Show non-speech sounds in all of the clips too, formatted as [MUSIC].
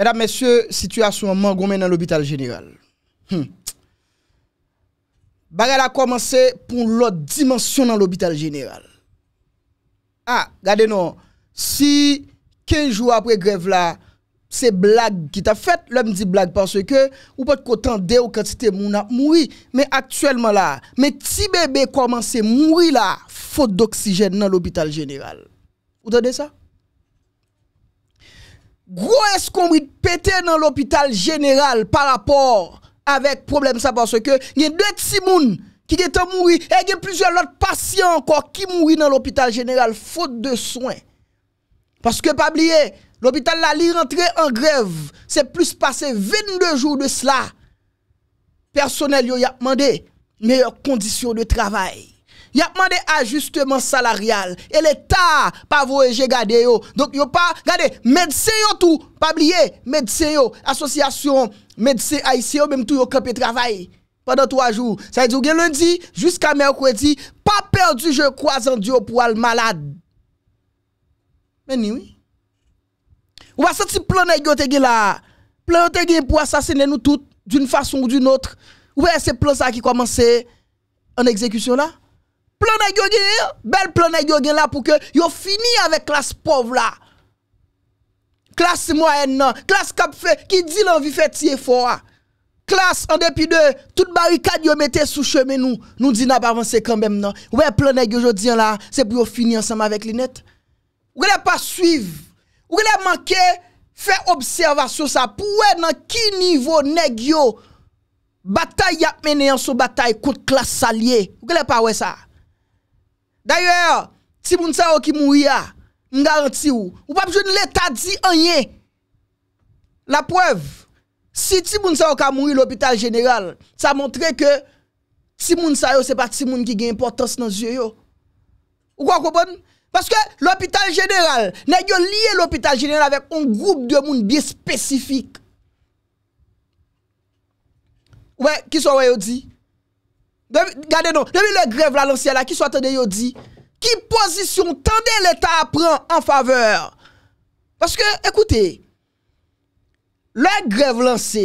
Mèdam mèsyè, situasyon man gome nan l'hôpital jeneral. Bagal a koumanse pou lò dimension nan l'hôpital jeneral. Ha, ah, gade nou, si kej jou apre grev la, se blag ki ta fèt, lò mdi blag pwanswe ke, ou pot kou tende ou katite moun a moui, mè aktuelman la, mè ti bebe koumanse moui la, fote d'oksijen nan l'hôpital jeneral. Ou tade sa? gros escombrit péter dans l'hôpital général par rapport avec problème ça parce que il y a deux petits qui étaient morts et il y a plusieurs autres patients encore qui mourent dans l'hôpital général faute de soins. Parce que pas oublier, l'hôpital là il rentré en grève, c'est plus passé 22 jours de cela. Personnel lui y a demandé meilleures conditions de travail y a demandé ajustement salarial et l'État pas j'ai gardé yo. Donc yo pas regardez médecin yo tout pas oublier médecin yo association médecin haïtien même tout yo campé travail pendant trois jours. Ça veut dire lundi jusqu'à mercredi pas perdu je crois en Dieu pour aller malade. Mais ni oui. Ou va senti plan yo te là. Plan te gen pour assassiner nous toutes d'une façon ou d'une autre. Ouais, c'est plan ça qui commence en exécution là. Plon nè gyo gen, bel plon nè gyo gen la pou ke yo fini avèk klas pov la. Klas mwen nan, klas kap fe, ki di lan vi fe ti efora. Klas an depi de, tout barikad yo mette sou cheme nou, nou di nan parvanse kambèm nan. Wè plon nè gyo jodien la, se pou yo fini ansam avèk li net. Wè pa suiv, wè pa manke, fe observasyon sa pou wè nan ki nivou nè gyo. Batay yap menen an sou batay kout klas salye, wè pa wè sa. D'ailleurs, si vous savez qui mourit, je garantis ou. Ou pas besoin de l'État dit rien. La preuve, si Timoun Sao ka mouri l'hôpital général, ça montre que Timoun Sao, ce n'est pas Timoun qui a importance dans yo. yeux. Vous comprenez? Parce que l'hôpital général, n'a yo lié l'hôpital général avec un groupe de moun bien spécifique. Ouais, qui sont dit? Gade nou, demi le grev la lanse la ki sou atende yo di Ki pozisyon tende l'Etat pran an faveur Paske, ekoute Le grev lanse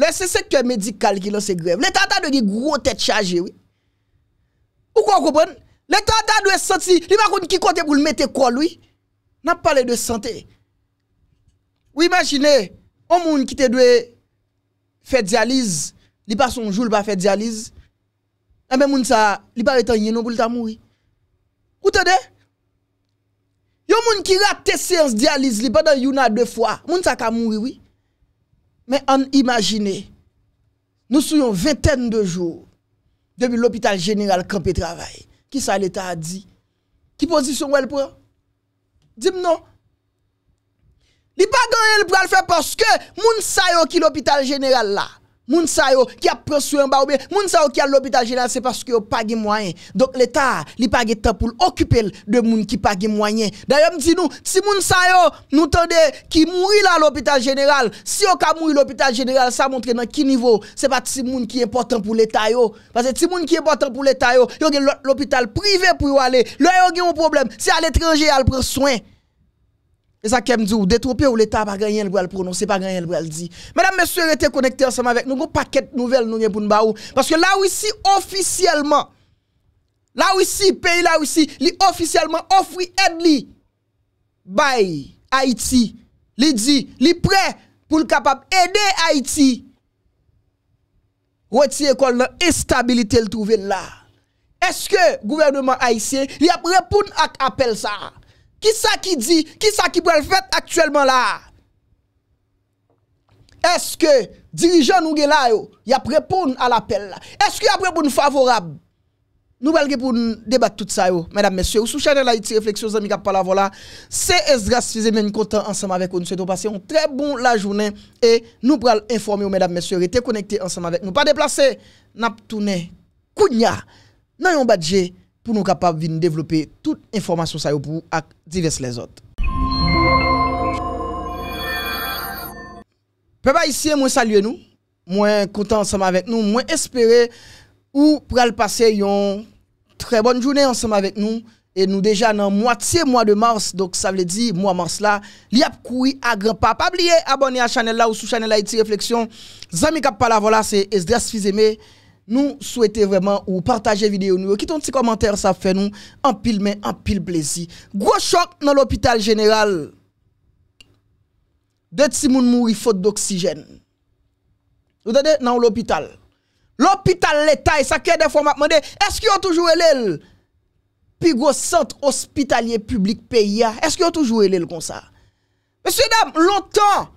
Le seseke medikal ki lanse grev L'Etat ta dwe di gro tete chaje we Ou kon koubon L'Etat ta dwe senti Li makoun ki kote pou l'mete kol we Nan pale de senti Ou imagine O moun ki te dwe Fè dializ Li pa son joul pa fè dializ Eh bien, moun sa, li pas de non pour ta mourir. Ou a Yon moun qui rate séance dialyse li pendant une ou deux fois, moun sa ka mourir oui. Mais on imagine, nous sommes vingtaine de jours depuis l'hôpital général campé travail. Qui ça l'État a dit? Qui position elle prend? Dis-moi non. Li pas pour le faire parce que moun sa yo qui l'hôpital général là moun sa yo qui a pris soin ba moun sa qui a l'hôpital général c'est parce que yo pas de moyens donc l'état li pas temps pour occuper de moun qui pas de moyens d'ailleurs me dit nous si moun sa yo nous tendez qui mourit là l'hôpital général si yo ka mourir l'hôpital général ça montre dans qui niveau c'est pas si moun qui est important pour l'état parce que si moun qui important pour l'état yo yo l'hôpital privé pour y aller là yo gen un problème c'est à l'étranger al prend soin et ça qu'elle me dit, ou ou l'État pas gagné, le le prononcer, pas gagné, elle va le dire. Mesdames, messieurs, restez connectés ensemble avec nous. Un paquet de nouvelles nous pour nous Parce que là ici, officiellement, là ici, pays là ici, li officiellement offre aide à Haïti. Il dit, est prêt pour le capable aider Haïti. Retirer l'école dans l'instabilité le trouver là. Est-ce que le gouvernement haïtien, il a répondu à appel ça? Qui ça qui dit, qui ça qui peut le faire actuellement là? Est-ce que dirigeant nous là yo, y a répondre à l'appel là? Est-ce qu'il y a répondu favorable? Nous allons pour débattre tout ça mesdames messieurs, Vous sous de Haïti réflexion, amis qui parlent voilà. C'est Esdras content ensemble avec nous souhaitons passer une très bonne la journée et nous allons informer mesdames messieurs, êtes connectés ensemble avec nous, pas déplacer, n'a tourner kounya nan un budget pour nous capables de développer toute information ça pour diverses les autres. ici, ici moi salue nous, suis content ensemble avec nous, moi espérer ou pral passer une très bonne journée ensemble avec nous et nous déjà dans moitié mois de mars donc ça veut dire mois mars là il a couru à grand pas pas oublier abonner à la chaîne là ou sous chaîne Haïti réflexion amis qui voilà c'est Esdras Fizeme Nou souwete vreman ou partaje videyo nou. Kiton ti komantèr sa fe nou. Ampil men, ampil blesi. Gwo chok nan l'hôpital jeneral. Dèd si moun mou y fote d'oksijen. O dèdè nan l'hôpital. L'hôpital l'étay. Sa kèdè fòm akman dè. Esk yo toujou elèl? Pi gwo sent hospitalye publik pe ya. Esk yo toujou elèl kon sa? Mèsyè dam, lontan.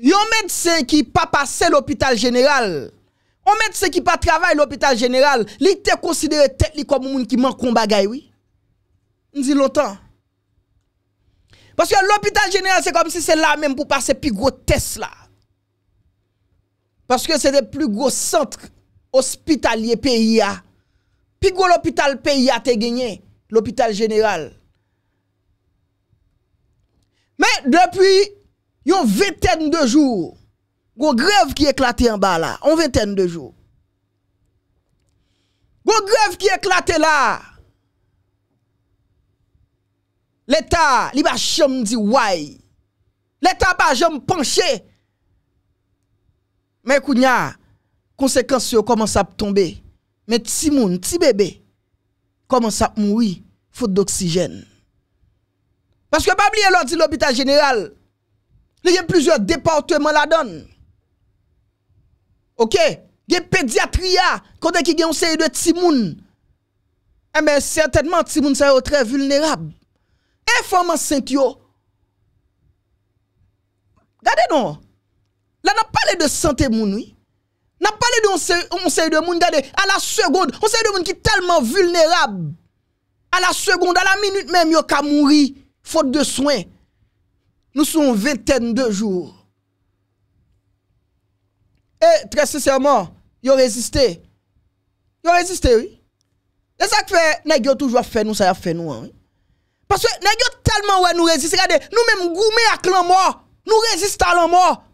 Yon mèdse ki pa pase l'hôpital jeneral. On met ce qui pas à l'hôpital général, li te considéré tête li comme qui manque un bagay oui. On dit longtemps. Parce que l'hôpital général c'est comme si c'est là même pour passer plus gros test là. Parce que c'est le plus gros centre hospitalier pays a. Plus gros l'hôpital pays a te gagné, l'hôpital général. Mais depuis une vingtaine de jours Gwo grev ki eklate an ba la, an venten de jow. Gwo grev ki eklate la, leta li ba chom di way, leta ba jom panche, men kounya, konsekansyo koman sa ap tombe, men ti moun, ti bebe, koman sa ap moui, foute d'oksijen. Paske bab liye lò di l'Obitat General, liye plizye deporte man la donne, Ok, gen pediatriya, konde ki gen onseye de ti moun. E eh men, certainman ti moun se yo tre vulnerab. Informans sent yo. Gade non? La nan pale de sante moun, oui? Nan pale de onseye de moun, gade, a la segonde, onseye de moun ki telman vulnerab. A la segonde, a la minute men, yo ka mounri, fote de soin. Nou sou veten de joun. Et très sincèrement, ils ont résisté. Ils ont résisté, oui. C'est ça que fait, ont toujours fait nous, ça a fait nous. Hein, oui. Parce que gars, tellement ouais, nous résistons. Regardez, nous même gourmets à l'amour, mort. Nous résistons à la mort.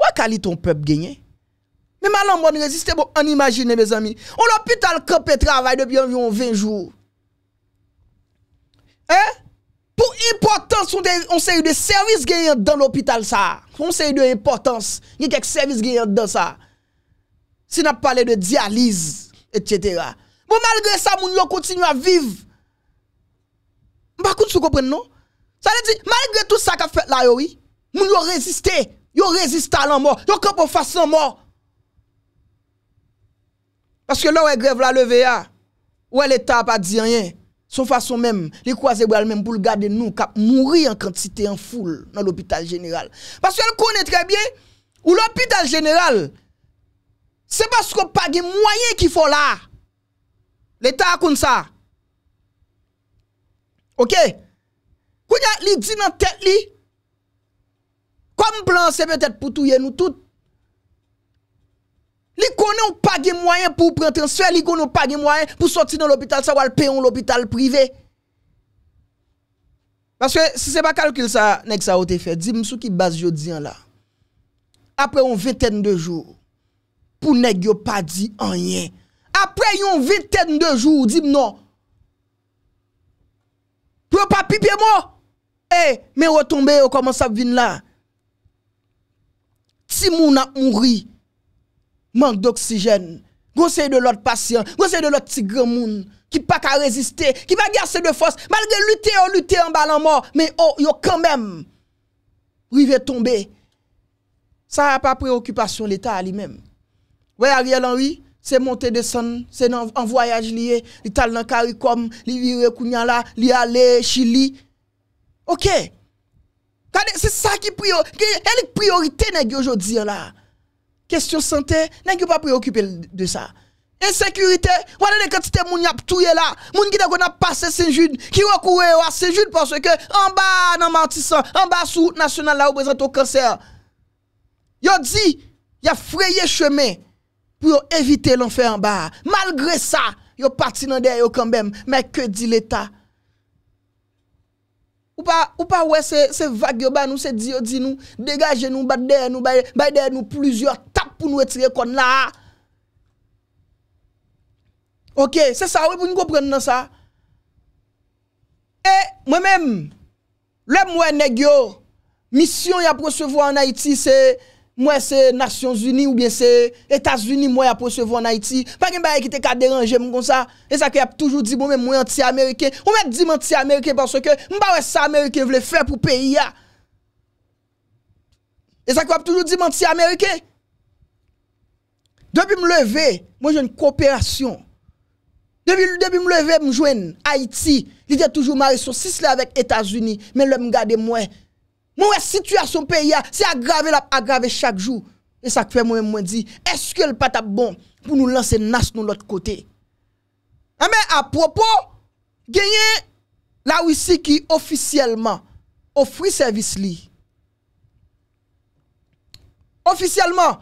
Ou quali ton peuple gagné? Mais mal nous résister, bon, on imagine, mes amis. On l'hôpital campé travail depuis environ 20 jours. Hein? Pou importans, on se yu de servis gen yon dan l'opital sa. On se yu de importans, yon kek servis gen yon dan sa. Si na pale de dializ, etc. Mou bon, malgre sa, moun yon kontinu a viv. Mou bakoun sou kompren nou? Sa le di, malgre tout sa ka fet la yoi, moun yon reziste, yon reziste alan mò. Yon kon pou fason mò. Paske lò we grev la leve ya, we leta pa di yon yon. Son façon même, les croisés bras même pour garder nous, cap mourir en quantité en foule dans l'hôpital général. Parce qu'elle connaît très bien, ou l'hôpital général, c'est parce qu'on pas de moyens qu'il faut là. L'État a comme ça. Ok? Quand il dit dans tête, comme plan, c'est peut-être pour tout nous toutes. Li konen ou pagye mwayen pou prante un sfer, li konen ou pagye mwayen pou soti nan l'opital, sa wale peyon l'opital prive. Baske, si se pa kalkil sa, nek sa wote fe, dim sou ki bas yo diyan la. Apre yon viten de jou, pou nek yo pa di anyen. Apre yon viten de jou, dim non. Pwè pa pipye mou? E, me wotombe yo koman sa vin la. Ti mou na mou ri, manque d'oxygène. Conseil de l'autre patient, conseil de l'autre petit grand monde qui pas qu'à résister, qui va garder de force, malgré lutter, ou lutter en balan mort, mais oh, yo quand même, rive tomber. Ça n'a pas préoccupation l'État lui-même. Ouais, Ariel Henry, c'est monter de c'est en voyage lié, il tal dans CARICOM, il il Chili. OK. C'est ça qui priorité, priorité aujourd'hui là question santé, n'est pas préoccupé de ça. Insécurité, voilà les quantités moun yap tout là, moun qui n'a passé Saint-Jude, qui couru à Saint-Jude parce que en bas dans Martissan, en bas sous national là représente au cancer. Yo dit, y a frayé chemin pour éviter l'enfer en bas. Malgré ça, yo parti dans derrière quand même, mais que dit l'État ou pas, ou pas, ouais, c'est vague, yo, ba nous, c'est dit, nous, dégagez nous, bat derrière nous, bah, bah nous, plusieurs tapes pour nous retirer comme là. Ok, c'est ça, oui, pour nous comprendre ça. Et moi-même, le moi nèg yo, mission y a recevoir en Haïti, c'est moi c'est Nations Unies ou bien c'est États-Unis moi à recevoir en Haïti pas qu'un bail qui te ka déranger comme ça et ça qui a toujours dit bon même moi anti-américain on m'a dit anti-américain parce que m'pa ça américain veut faire pour pays et ça qui a toujours dit anti-américain depuis me lever moi j'ai une coopération depuis depuis me lever me joindre Haïti il était toujours ma ressource là avec États-Unis mais l'homme garder moi Mwen wè situasyon pe ya, se agrave la, agrave chak jou, e sa kwe mwen mwen di, eske l pata bon, pou nou lance nas nou lot kote. Ame, apropo, genye, la wisi ki ofisyeleman, ofwi servis li. Ofisyeleman,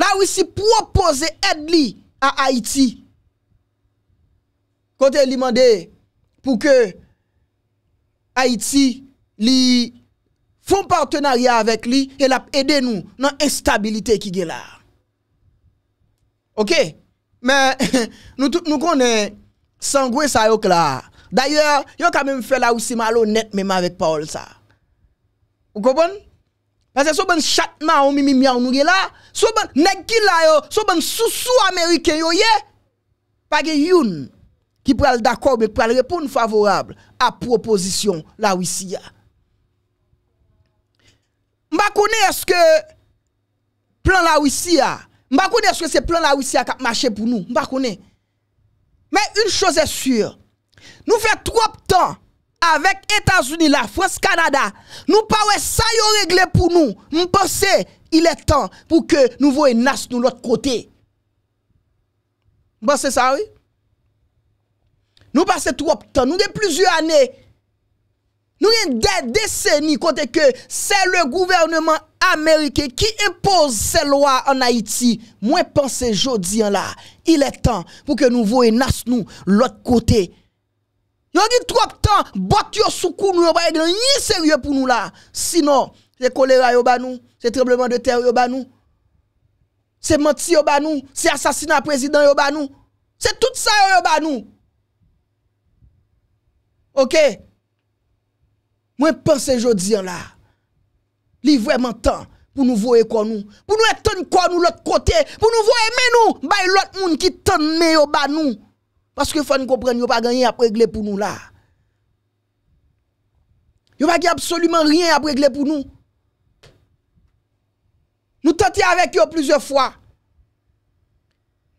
la wisi propose ed li, a Haiti. Kote li mande, pou ke, Haiti, li, font partenariat avec lui et l'a aidé nous dans l'instabilité qui est là. OK Mais [LAUGHS] nous nous connaissons sangoué ça yo là. D'ailleurs, yo quand même fait là aussi malhonnête même avec Paul ça. Vous comprenez parce que so chat ma ou mimi nous nou là, si ben nèg ki la yo, si bon sous-sous américain yo ye, pas de youn qui pral d'accord mais pral répondre favorable à proposition la Russie connais est-ce que plan la Russie a. est-ce que c'est plan la Russie a marché pour nous. Mais une chose est sûre. Nous fait trop temps avec États-Unis, la France, Canada. Nous pas ça yo réglé pour nous. M'pense il est temps pour que nous voyons nas nous l'autre côté. Bon, c'est ça, oui. Nous passons trop temps. Nous avons plusieurs années nous avons des décennies côté que c'est le gouvernement américain qui impose ces lois en Haïti. Moi pense jodi là, il est temps pour que nous voyons nas nous l'autre côté. Yo dit trop temps, bot yo sous nous nous pas rien sérieux pour nous là. Sinon, c'est choléra nous, c'est tremblement de terre ba C'est menti yo ba nous, c'est assassinat président yo C'est tout ça yo ba OK Mwen pense jodi an la. Li vwèm an tan. Pou nou vwè kon nou. Pou nou etan kon nou lòt kote. Pou nou vwè men nou. Bay lòt moun ki tan men yo ba nou. Paske fwa nou kompren yo pa ganyan apregle pou nou la. Yo pa ki apsolumen riyan apregle pou nou. Nou tanti avèk yo plizè fwa.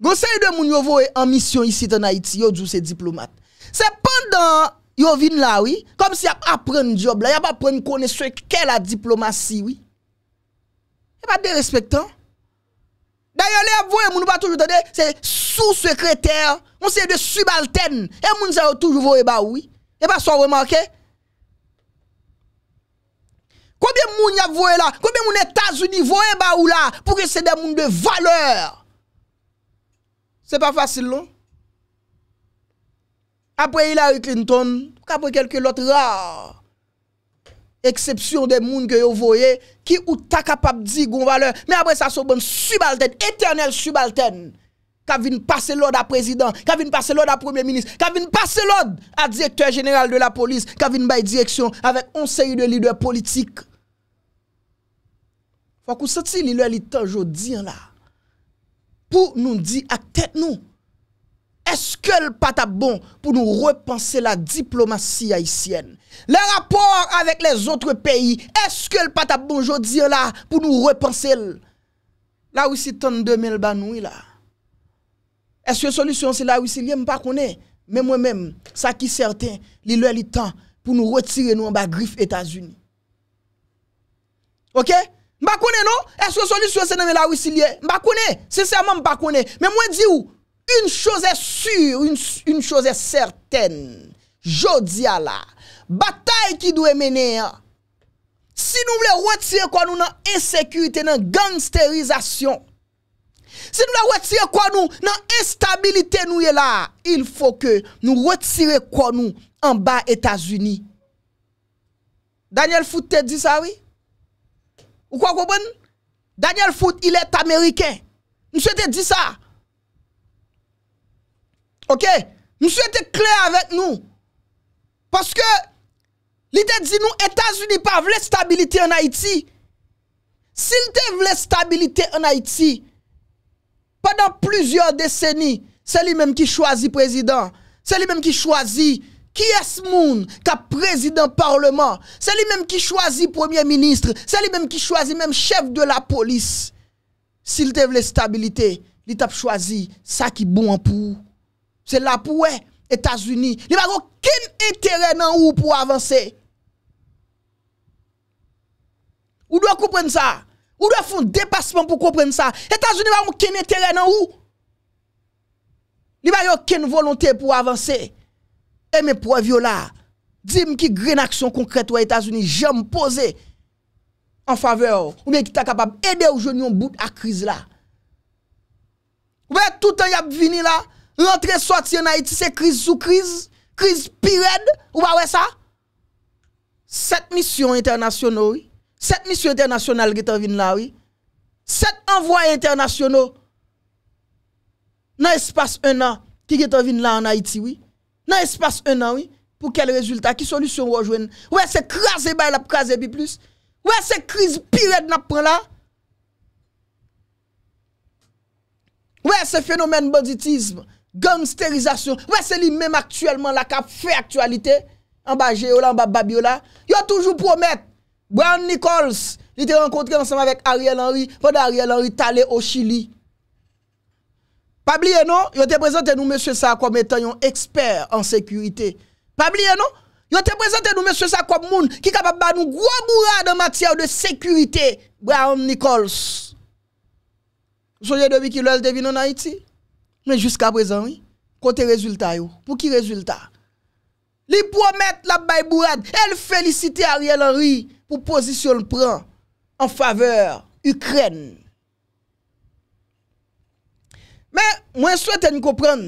Gosey de moun yo vwè an misyon isi tan Haiti. Yo djou se diplomat. Se pandan... Yo vin là, oui. Comme si a apprendre job là, a pas apprendre connaissance ce qu'est la diplomatie, oui. Et pas dérespectant. D'ailleurs, les avoués, mon pas toujours c'est sous-secrétaire, on c'est de subalterne. Et mon ça toujours voye ba oui. Et pas soit remarqué. Combien moun y a là, combien moun États-Unis voye bah là pour que c'est des moun de valeur. C'est pas facile, non? Après Hillary Clinton, après quelques autres rares exceptions des mouns que vous voyez, qui ou ta capable de dire valeur. Mais après ça, c'est bon subalterne, éternel subalterne, qui vient passer l'ordre à président, qui vient passer l'ordre à premier ministre, qui vient passer l'ordre à directeur général de la police, qui vient la direction avec un série de leaders politiques. Faut que vous sentiez aujourd'hui là. Pour nous dire à tête nous. Eske l pata bon pou nou repanse la diplomasi haisyen? Le rapor avek les otre peyi, eske l pata bon jodi la pou nou repanse l? La wisi tan 2000 banoui la. Eske solisyon se la wisi liye mpa kone? Me mwen men, sa ki serten, li lè li tan pou nou retire nou an ba grif Etasuni. Ok? Mpa kone nou? Eske solisyon se la wisi liye? Mpa kone? Seseyman mpa kone. Me mwen di ou? Un chose sur Un chose serten Jodia la Bataille ki dwe mener Si nou vle retire kwa nou Nan ensekurite, nan gangsterizasyon Si nou vle retire kwa nou Nan enstabilite nou ye la Il fwo ke nou retire kwa nou An ba Etasuni Daniel Foote te di sa we Ou kwa kwo bon Daniel Foote il et Ameriken Nou se te di sa Ok? Monsieur était clair avec nous. Parce que l'idée dit nous, États-Unis pas les stabilité en Haïti. S'il te la stabilité en Haïti, pendant plusieurs décennies, c'est lui-même qui choisit président. C'est lui-même qui choisit qui est-ce monde qui a président parlement. C'est lui-même qui choisit premier ministre. C'est lui-même qui choisit même chef de la police. S'il te la stabilité, il t'a choisi ça qui bon pour c'est là pour les États-Unis. Il n'y a aucun intérêt dans où pour avancer. Ou doit comprendre ça. Ou doit faire un dépassement pour comprendre ça. Les États-Unis n'ont aucun intérêt dans où. Il n'y aucune volonté pour avancer. Et mes preuves là, dis-moi qui une action concrète aux États-Unis, j'aime poser en faveur, ou bien qui est capable d'aider aux jeunes bout à crise là. Ou tout le temps, y a venu là, l'entrée sortir en Haïti, c'est crise sous crise. Crise pire Ou pas ouais ça? Cette mission internationale, oui. Cette mission internationale qui est vient là, oui. Sept envoi internationaux dans l'espace un an qui est venu là en Haïti, oui. Dans l'espace un an, oui. Pour quel résultat, qui solution rejoindre Ouais, c'est crasé, bah, la crasé, bi plus. Ouais, c'est crise pire n'a pas là. Ouais, c'est phénomène banditisme gangsterisation. Ouais, c'est lui-même actuellement la qui a fait actualité. En bas, Géola, en bas, Babiola. Il a toujours promettre. Brown Nichols, il était rencontré ensemble avec Ariel Henry. Pendant Ariel Henry, allé au Chili. Pas oublier non, il était présenté nous, monsieur ça, comme étant un expert en sécurité. Pas oublier non, il était présenté nous, monsieur ça, comme monde qui est capable de nous gros bourrade en matière de sécurité. Brown Nichols. Vous savez de qui l'œil en Haïti? Mais jusqu'à présent, oui. Côté résultat, yo. Pour qui résultat? Les promet la baye bourade. Elle félicite Ariel Henry pour position le prend en faveur Ukraine. Mais, moi, je souhaite nous comprendre.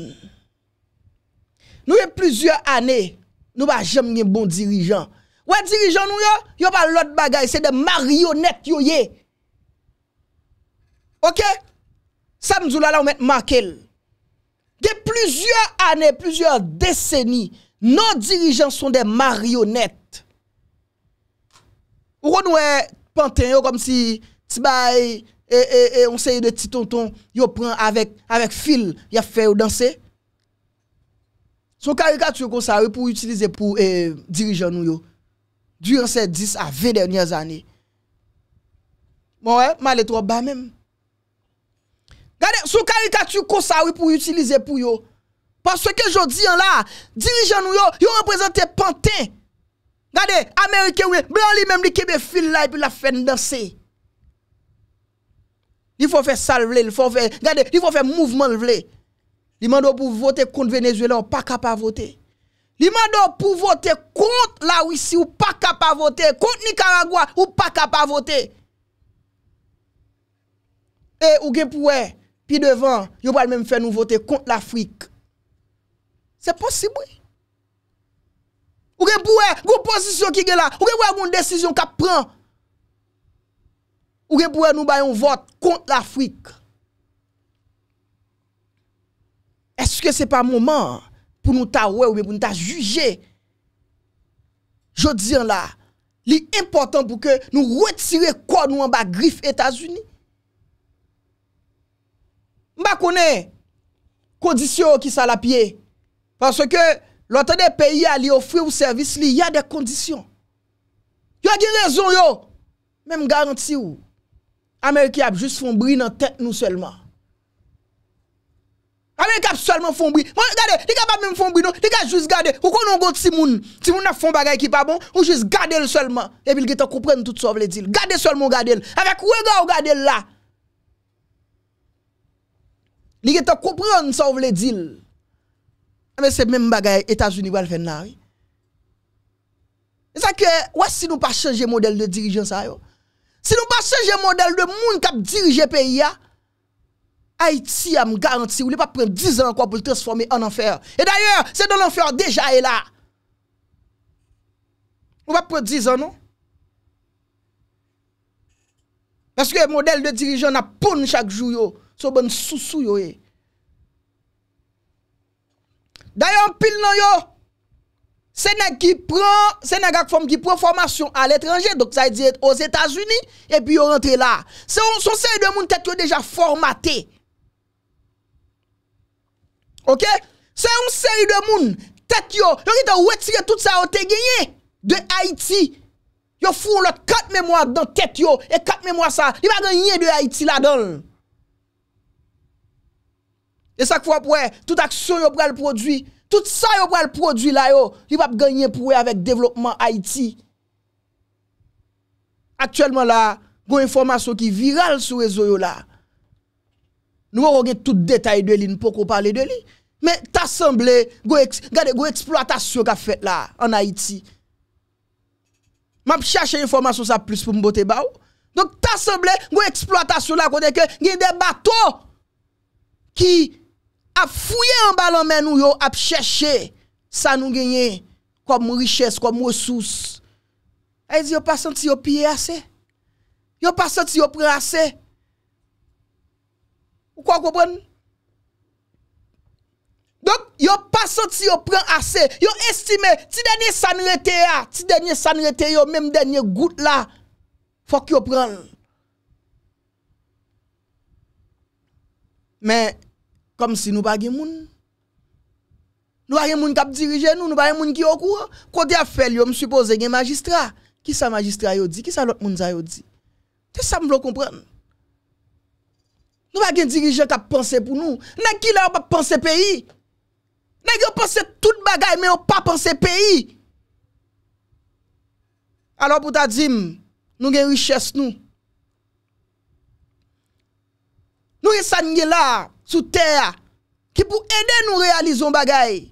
Nous, avons plusieurs années, nous n'avons jamais de bons dirigeants. Ouais, dirigeants, nous, yo, pas l'autre bagaille, c'est des marionnettes, yo, Ok? Samedi, là, on met Markel plusieurs années, plusieurs décennies, nos dirigeants sont des marionnettes. Ou on pantin comme si tibay et, et, on sait de tonton, yo prend avec avec fil, y a fait danser. Son caricature comme ça pour utiliser pour eh, dirigeants nous yo. Durant ces 10 à 20 dernières années. Bon, ouais, mal trop bas même. Gade, sou karikat yu kosawi pou yu itilize pou yu. Paswe ke jodi an la, dirijan nou yu, yu reprezentè pantè. Gade, Amerike wè, bè an li mèm li kebe fil lai pou la fèndansè. Li fò fè sal vle, li fò fè, gade, li fò fè mouvment vle. Li mandò pou vote kont Venezuela ou pa kapa vote. Li mandò pou vote kont Lawisi ou pa kapa vote. Kont Nicaragua ou pa kapa vote. E, ou gen pou wè? Pi devan, yo wale menm fè nou vote kont l'Afrique. Se posibwe. Ou gen pouwe, goun posisyon ki gela, ou gen pouwe goun desisyon ka pran. Ou gen pouwe nou bayon vote kont l'Afrique. Eske se pa mouman pou nou ta wè ou mè pou nou ta juje. Je diyan la, li important pou ke nou wetire kon nou an ba grif Etats-Unis. Mba konen kondisyon ki sa la piye. Paswe ke lotan de peyi a li ofri ou servis li, ya de kondisyon. Yo a di rezon yo. Mem garanti ou. Amerike ap jis fombri nan tek nou selman. Amerike ap selman fombri. Mwen gade, li ka pa mwen fombri nou, li ka jis gade. Ou konon go Timoun. Timoun na fomba gaya ki pa bon, ou jis gade l selman. E bilge ta koupren tout sov le dil. Gade selman gade l. Avek wega ou gade l la. Li a ta ça que vous vle dire. Mais c'est même les états unis qui fen la. Oui? C'est ça que pas si nous pas changer modèle de dirigeant, ça, yo. Si nous pas le modèle de monde qui dirige pays pays, Haïti a me garanti, ou ne pas prendre 10 ans pour le transformer en enfer. Et d'ailleurs, c'est dans l'enfer déjà et là. On va prendre 10 ans, non? Parce que le modèle de dirigeant a pour chaque jour so bon sou yo e. d'ailleurs pile non, yo c'est nèg qui prend c'est nèg gars qui prend formation à l'étranger donc ça veut dire aux États-Unis et puis yo rentre là c'est un son série de monde tête déjà formaté OK c'est un série de monde tête yo yo qui retiré tout ça te gagné de Haïti yo font l'autre quatre mémoires dans tête yo et quatre mémoires ça il va gagner de Haïti là-dedans E sak fwa pou e, tout aksyon yo pou al prodwi, tout sa yo pou al prodwi la yo, ki wap ganyen pou e avèk developman Haiti. Aktuellement la, gwen informasyon ki viral sou wezo yo la. Nou wou gen tout detay de li, nou pou kou parle de li. Men tasemble, gwen eksploatasyon ka fet la, an Haiti. Mwap chache informasyon sa plus pou mbote bau. Oh. Donk tasemble, gwen eksploatasyon la kote ke, gen debato, ki, ap fuyye an balon men nou yo ap chèche sa nou genye kom mou richès, kom mou souz. Ay zi yo pasan ti yo piye asè? Yo pasan ti yo pren asè? Ou kwa kòpren? Dok yo pasan ti yo pren asè, yo estime ti denye san rete ya, ti denye san rete yo, menm denye gout la, fòk yo pren. Men, Kom si nou bagi moun. Nou bagi moun kap dirije nou, nou bagi moun ki okou. Kote a fel yo, msupoze gen magistra. Kisa magistra yo di, kisa lot moun za yo di. Te sa mlo kompren. Nou bagi gen dirije kap panse pou nou. Nè ki la yo pa panse peyi. Nè ki yo panse tout bagay men yo pa panse peyi. Alo pou ta di m, nou gen riches nou. Nou gen sanye la. Sou ter, ki pou ede nou realizon bagay.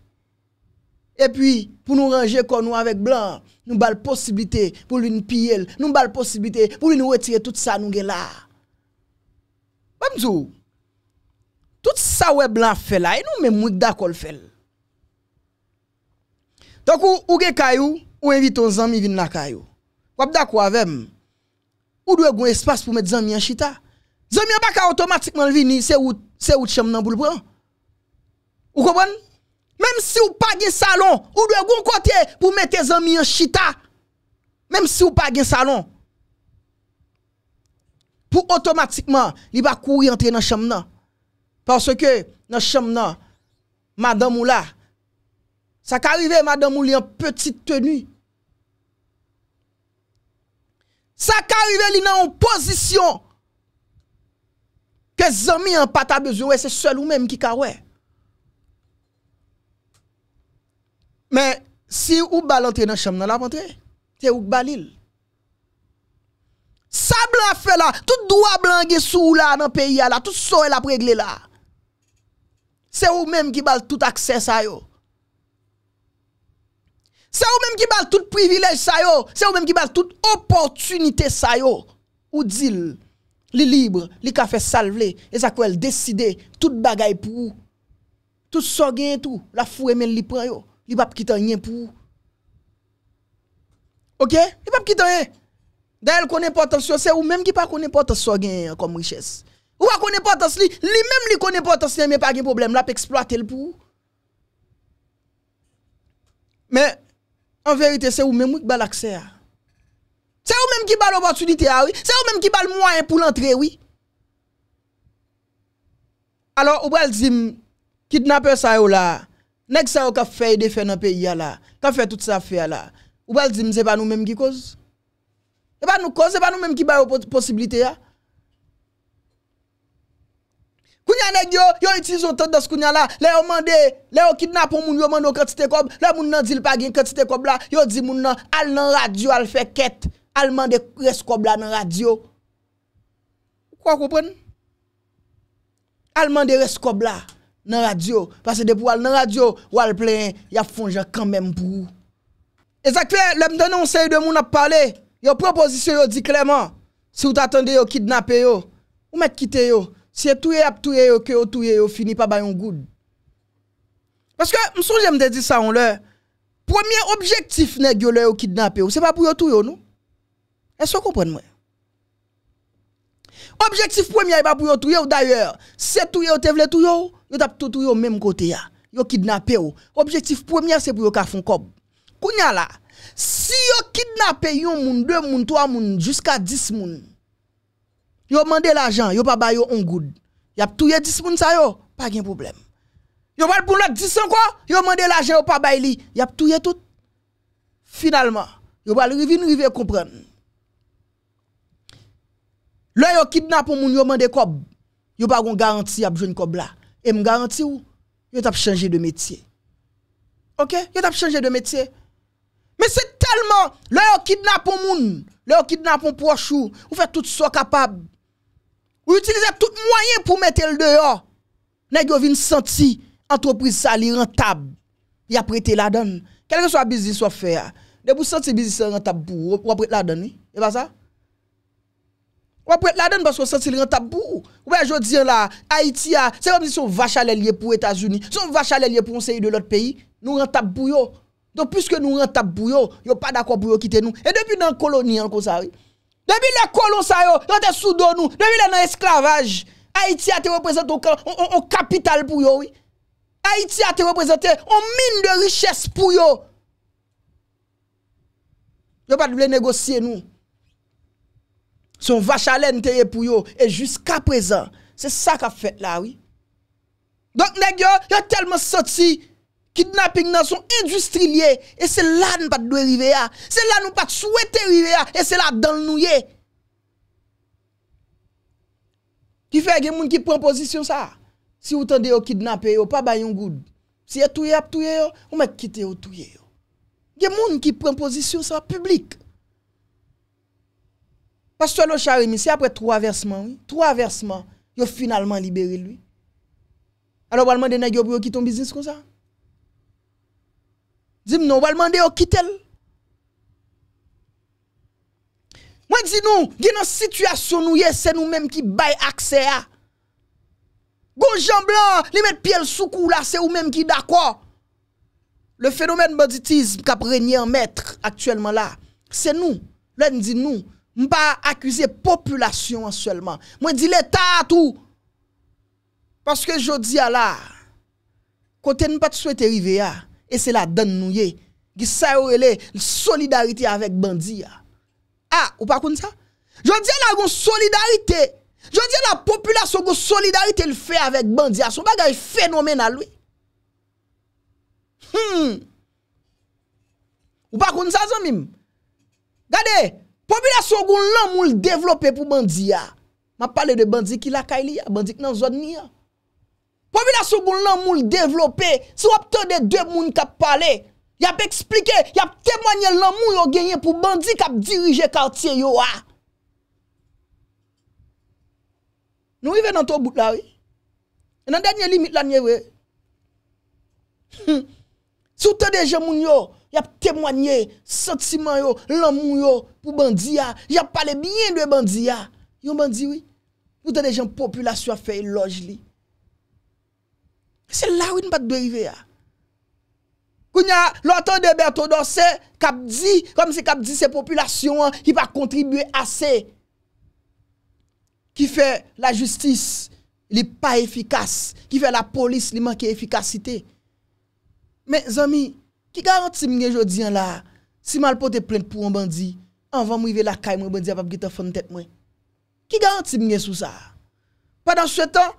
E pi, pou nou range kon nou avek blan, nou bal posibite pou loun piye l, nou bal posibite pou loun wetye tout sa nou gen la. Bamzou, tout sa we blan fel la, e nou men mouk da kol fel. Tonk ou ou gen kayou, ou eviton zanmi vin la kayou. Wap da kwa vem, ou dwe gwen espas pou met zanmi an chita? Zon mi an baka otomatikman li vi ni se wout chem nan bou l pou an. Ou kobon? Mem si ou pa gen salon, ou dwe goun kote pou mette zon mi an chita. Mem si ou pa gen salon. Pou otomatikman li bako ou yantre nan chem nan. Pase ke nan chem nan, madan mou la, sa karive madan mou li an petit tenu. Sa karive li nan ou posisyon, Ke zami an pata bezyo, wè, se sol ou mèm ki ka wè. Mè, si ou bal antre nan chèm nan la pantre, se ou bal il. Sa blan fè la, tout doua blan gè sou la nan peyi ya la, tout sou el ap regle la. Se ou mèm ki bal tout aksè sa yo. Se ou mèm ki bal tout privilèj sa yo. Se ou mèm ki bal tout opotunité sa yo. Ou dil. Ou dil. li libre, li ka fait et ça qu'elle décide bagay pou pour tout so gain tout, la foure men li pran yo, li pas quitter rien pour OK? Li pas Da rien. D'ailleurs connaît importance c'est ou même qui pas connaît importance so hein, comme richesse. Ou pas connaît importance li, li même li connaît importance mais pas gen problème, la peut exploiter le pour. Mais en vérité c'est ou même qui ba ça. Se ah ou menm ki bal obatudite a, se ou menm ki bal mwanyen pou lantre. Alo, ou bel zim, kidnapè sa yo la, nek sa yo ka fè yi defè nan peyi a la, ka fè tout sa fè a la, ou bel zim, se ba nou menm ki koz. Se ba nou koz, se ba nou menm ki bal yo posibilite a. Kounyan nek yo, yo iti zo tot dos kounyan la, le yo mande, le yo kidnapè moun yo mande yo katite kob, le yo moun nan zil pagin katite kob la, yo zim moun nan al nan rat diyo al fè ket. Alman de reskob la nan radyo. Kwa koupen? Alman de reskob la nan radyo. Pase depo wal nan radyo, wal pleyen, ya fonje kanmen brou. E zakpe, le m denonsen yu demoun ap pale, yo proposisyon yo di kleman, si ou t'atende yo kidnap yo, ou met kite yo, si e touye ap touye yo, ki yo touye yo, fini pa bayon goud. Paske, m sou jem de di sa on lè, premier objektif ne gyo lè yo kidnap yo, se pa pou yo touye yo nou? Est-ce que vous comprenez Objectif premier, il va pour tout d'ailleurs. C'est tout yo, te vle tout yo, yo tap tout yo même côté ya. Yo kidnappé yo. Objectif premier, c'est pour yo ka fon kob. Kounya la, si yo kidnappé yon moun, deux moun, trois moun, jusqu'à 10 moun. Yo mande l'argent, yo pa ba yo on good. Y a 10 moun sa yo, pas de problème. Yo pa pour l'autre 10 encore, yo mande l'argent, yo pa ba li. Y a tout. Finalement, yo pa le rive comprendre. Le yo kidnap moun yo mande kob, yo pas gon garantie ap joine kob la. Et m garantie ou yo tap changé de métier. OK? Yo tap changé de métier. Mais c'est tellement le yo kidnap moun, le yo kidnap un proche ou, ce fait tout soit capable. Ou utilisez tout moyen pour mettre le dehors. Nèg yo vin senti entreprise sa li rentable. Y a prêté la donne. Quel que soit business ou faire. De vous senti business rentable pour, a prêter la donne, Et pas ça? Wapwè laden bas wè sentil rentabou. Wè jò diyan la, Haiti a, se wè mè di son vachalè liye pou Etasouni, son vachalè liye pou onsè yi de lòt peyi, nou rentabou yo. Don pwiske nou rentabou yo, yo pa da kwa bou yo kite nou. E depi nan koloniyan kon sa wè. Depi le kolon sa yo, rente soudo nou, depi le nan esklavaj. Haiti a te represente ou kapital pou yo wè. Haiti a te represente ou mine de richès pou yo. Yo pa di wè negosye nou. son vache alen teye pou yo, e jusqu'a prezant. Se sa ka fet la, oui. Dok neg yo, yo telman sot si, kidnapping nan son industrilye, e se lan pat doye rive ya, se lan ou pat souwete rive ya, e se la dan nouye. Ki fe, gen moun ki pren pozisyon sa, si ou tande yo kidnape yo, pa bayon goud. Si yo touye ap touye yo, ou me kite yo touye yo. Gen moun ki pren pozisyon sa, publik. Pasteur Locharimi, c'est après trois versements, oui. Trois versements, il a finalement libéré lui. Alors, on va demander aux pas quitter ton business comme ça. Dis-moi, non, on va demander à quitter. Moi, dis-nous, Dans la situation c'est nous-mêmes qui baille accès à. Jean blanc, les pieds pied sous cou là, c'est nous même qui d'accord. Le phénomène banditisme qui a régné en maître actuellement là, c'est nous. Là, nous dit nous, Mwen pa akuse populasyon anselman Mwen dile ta a tou Paske jodi a la Kote mwen pa te swete rive ya E se la dan nou ye Gisa yo rele Solidarity avek bandi ya A, ou pa koun sa? Jodi a la goun solidarite Jodi a la populasyon goun solidarite Le fe avek bandi ya Sou bagay fenomen a lou Hmm Ou pa koun sa zon mim? Gade Pobila sou goun lan moun l devlope pou bandi ya. Ma pale de bandi ki lakay li ya. Bandi ki nan zon ni ya. Pobila sou goun lan moun l devlope. Sou ap tede dwe moun kap pale. Yap eksplike. Yap temwanyel lan moun yo genye pou bandi kap dirije kartye yo a. Nou i ve nan to bout la we. E nan denye limit la nye we. Sou tede jemoun yo. yap temwanyè, sotiman yo, lamoun yo, pou bandi ya, yap pale bine dwe bandi ya, yon bandi wè, pou tè dejen populasyon fè iloj li, se la wè n pa dwe rive ya, kou nya, lotan de bè to dosè, kap di, kom se kap di se populasyon an, ki pa kontribue asè, ki fè la justis, li pa efikas, ki fè la polis, li manke efikasite, men zami, Ki garanti mwenye jodi an la, si mal pote plente pou an bandi, an van mwenye ve la kay mwenye bandi apap gita fwantet mwen? Ki garanti mwenye sou sa? Padan sou etan,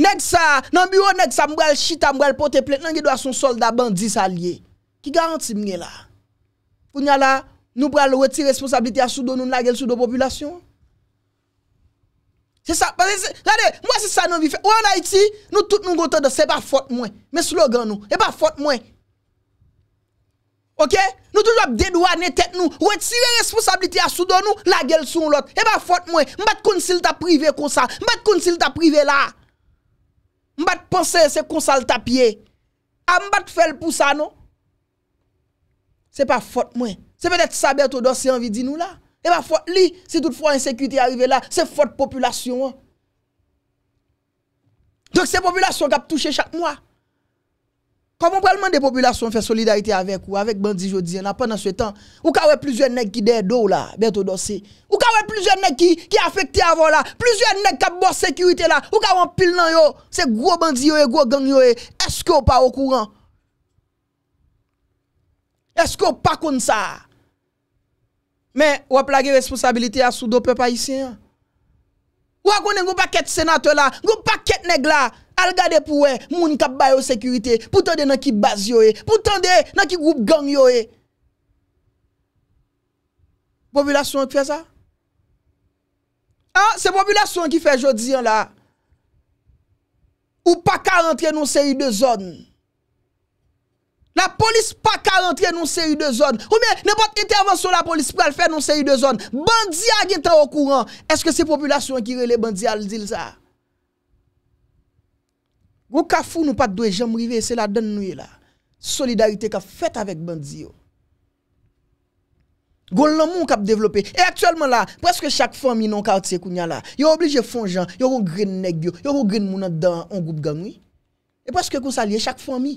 neg sa, nan biro neg sa mwenye al chita mwenye al pote plente, nan gen do a son solda bandi sa liye. Ki garanti mwenye la? Pounye la, nou pral woti responsabilite a sou do nou nagel sou do populasyon? Se sa, paden se, lade, mwen se sa nan vi fe, ou an Haiti, nou tout nou gote de se pa fote mwen, me slogan nou, e pa fote mwen, Ok, nou touj wap dedwa ne tet nou, wet sive responsabilite a sou don nou, la gel sou lout. E ba fote mwen, mbat konsil ta prive konsal, mbat konsil ta prive la. Mbat pense se konsal ta pie, a mbat fel pou sa nou. Se pa fote mwen, se petet sa beto dosi anvi di nou la. E ba fote li, se tout fwa ensekwite arive la, se fote populasyon. Dok se populasyon kap touche chak mwa. Kavon pralman depopulasyon fè solidarite avèk ou, avèk bandi jodi yon apèndan sou etan, ou kawè plüzyon neg ki dè do ou la, bèntou dosi, ou kawè plüzyon neg ki afekte avò la, plüzyon neg kap bò sekurite la, ou kawè an pil nan yo, se gwo bandi yo e, gwo gang yo e, eske ou pa wò kouran? Eske ou pa koun sa? Men, wap lage responsabilite ya sou do pe pa isi an? Ou akounen gwo pa ket senate la, gwo pa ket neg la, Al gade pou e, moun kap bayo sekurite, pou tande nan ki baz yo e, pou tande nan ki goup gang yo e. Populasyon ki fe sa? Ah, se populasyon ki fe jodi an la, ou pa ka rentre nou seri de zon? La polis pa ka rentre nou seri de zon? Ou men, ne pot intervenso la polis pou al fe nou seri de zon? Bandia gen tan wakouran, eske se populasyon ki rele bandia al dil sa? Ou ka foun ou pat doye jom rive, se la den nouye la. Solidarite ka fèt avèk bandzi yo. Goun lè moun kap devlopè. E aktuelman la, pweske chak fòmi non karte se koun nyan la. Yo oblije fonjan, yo rougren negyo, yo rougren moun an dan an goup gang wè. E pweske kon salye chak fòmi.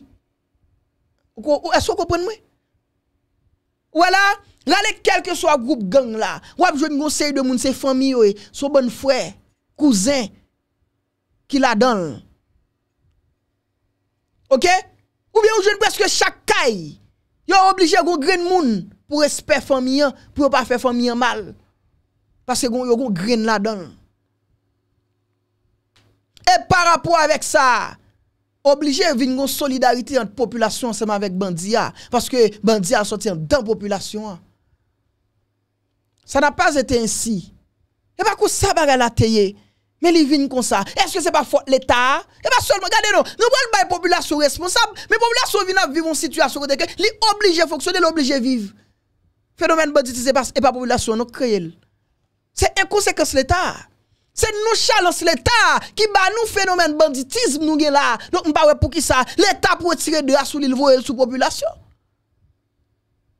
Eso kòpon mwen? Wè la, lalè kelke so a goup gang la, wap joun moun sey de moun se fòmi yo e, so bon fwè, kouzèn, ki la den lè. Ok? Koubyen ou jen preske chakay, yon oblige yon gren moun pou espè fòmiyan, pou yon pa fè fòmiyan mal. Pase yon gren la don. E par rapport avek sa, oblige vin yon solidarite yon populasyon seman vek bandiya. Pase ke bandiya sot yon dan populasyon. Sa na pas ete ansi. E bakou sa baga la teye... Mais les viennent comme ça. Est-ce que c'est pas faute l'État Et eh pas ben, seulement, regardez non. Nous pas la population responsable, mais la population vient vivre une situation où elle est obligée de fonctionner, obligée de vivre. Phénomène banditisme, n'est pas la population, nous créons. C'est de l'État. C'est nous chalons l'État qui bat nous phénomène banditisme nous là. Donc on pas pour qui ça L'État pour tirer de la sous l'île sous population.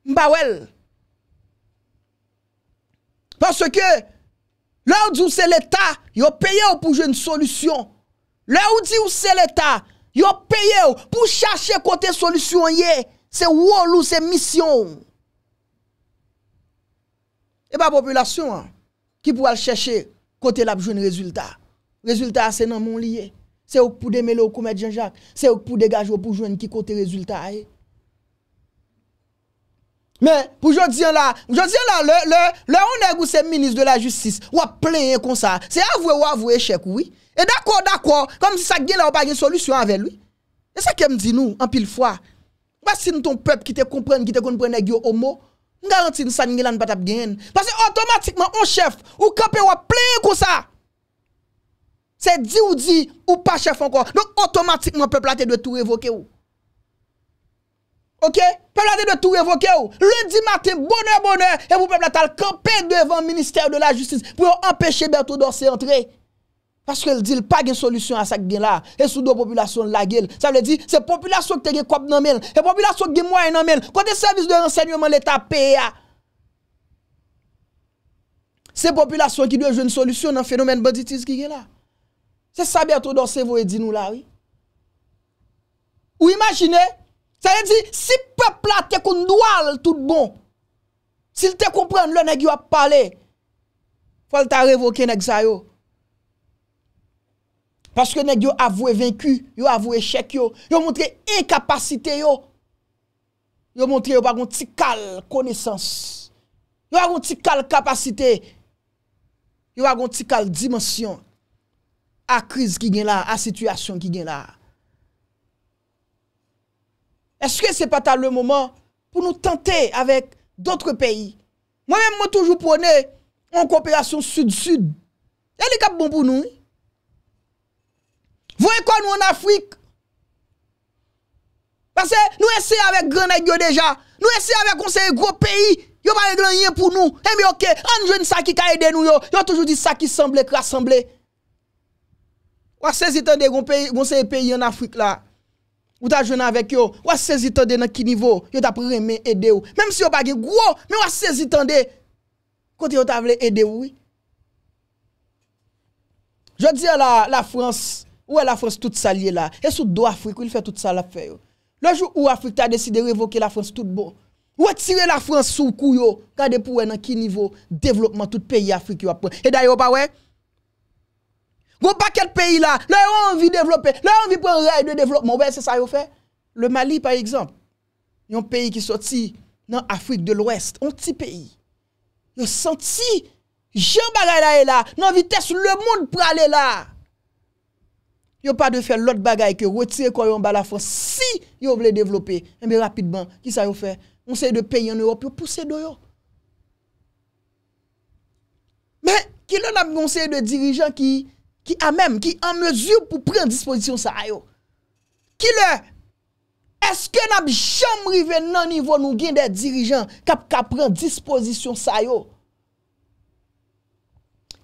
M'pa Parce que Lè ou di ou se l'Etat, yo peye ou pou jwen solusyon. Lè ou di ou se l'Etat, yo peye ou pou chache kote solusyon ye, se wou ou lou se misyon. E pa populasyon an, ki pou al chache kote la pou jwen rezultat. Rezultat se nan moun liye, se ou pou demele ou koumet janjak, se ou pou degaj ou pou jwen ki kote rezultat a ye. Men, pou jod diyan la, jod diyan la, le onè gou se minist de la justice, wap plèye kon sa, se avouè wap avouè chèk woui. E d'akor, d'akor, kom si sa gen la wap agen solusyon avè lwi. E sa kem di nou, an pil fwa, wap sin ton pep ki te komprenne, ki te konprenne gyo omo, nga rentin sa nge lan bat ap gen. Pas se otomatikman, an chèf ou kapè wap plèye kon sa, se di ou di ou pa chèf ankon, lòk otomatikman pep la te dwe tou evoke wou. Ok? Peuple a de tout évoquer. Lundi matin, bonheur, bonheur. Et vous, peuple a camper devant le ministère de la Justice pour empêcher Bertrand Dorsey d'entrer. Parce qu'elle dit, pas de solution à ça est là. Et sous deux populations la gueule. Ça veut dire, c'est population qui a quoi dans Et population qui a moyen dans Quand les services de renseignement, l'État paye. C'est population qui doit jouer une solution dans le phénomène banditisme qui est là. C'est ça, Bertrand Dorsey, vous dit nous là, oui. Ou imaginez, Sa yon e di, si pepla te kon doal tout bon, si te kompren lè nèk yo ap pale, fol ta revoke nèk zay yo. Paske nèk yo avou e venku, yo avou e chek yo, yo montre e kapasite yo, yo montre yo bagon ti kal konesans, yo bagon ti kal kapasite, yo bagon ti kal dimensyon, a kriz ki gen la, a situasyon ki gen la. Eske se pata le mouman pou nou tante avèk doutre peyi? Mwen mèm mwen toujou pwone mwen kouperasyon sud-sud. Elikap bon pou nou? Vouye kwa nou an Afrik? Pase nou esè avèk granèk yo deja. Nou esè avèk gounseye gro peyi. Yo mwen lèk lan yè pou nou. E mi ok, an joun sa ki ka edè nou yo. Yo toujou di sa ki semblé krassemblé. Wasezitande gounseye peyi an Afrik la. Ou ta jwena avek yo, ou a sezitande nan ki nivou, yo ta preme ede ou. Mem si yo bagi gwo, men ou a sezitande, konti yo ta vle ede ou. Je diyo la Frans, ou e la Frans bon, tout sa liye la? E sou do Afrik ou il fe tout sa la fe yo? Lojou ou Afrik ta deside revoke la Frans tout bo? Ou a tire la Frans sou kou yo? Kade pou we nan ki nivou, devlopman tout peyi Afrik yo a preme? E dayo pa wey? Gon pa ket peyi la, la yo anvi devloppe, la yo anvi pren rey de devlop, mwen se sa yo fe, le Mali par exemple, yon peyi ki soti nan Afrik de l'Ouest, yon ti peyi, yon senti, jen bagay la e la, nan vites le moun pou ale la, yo pa de fe lot bagay ke wote kwa yon balafon, si yo vle devloppe, mwen rapid ban, ki sa yo fe, mwen se de peyi an Europe, yo puse do yo, men, ki lona mwen se de dirijan ki, Ki a menm, ki an mezu pou pren disposisyon sa yo. Ki le, eske nab jom rive nan nivou nou gen de dirijan kap kap pren disposisyon sa yo.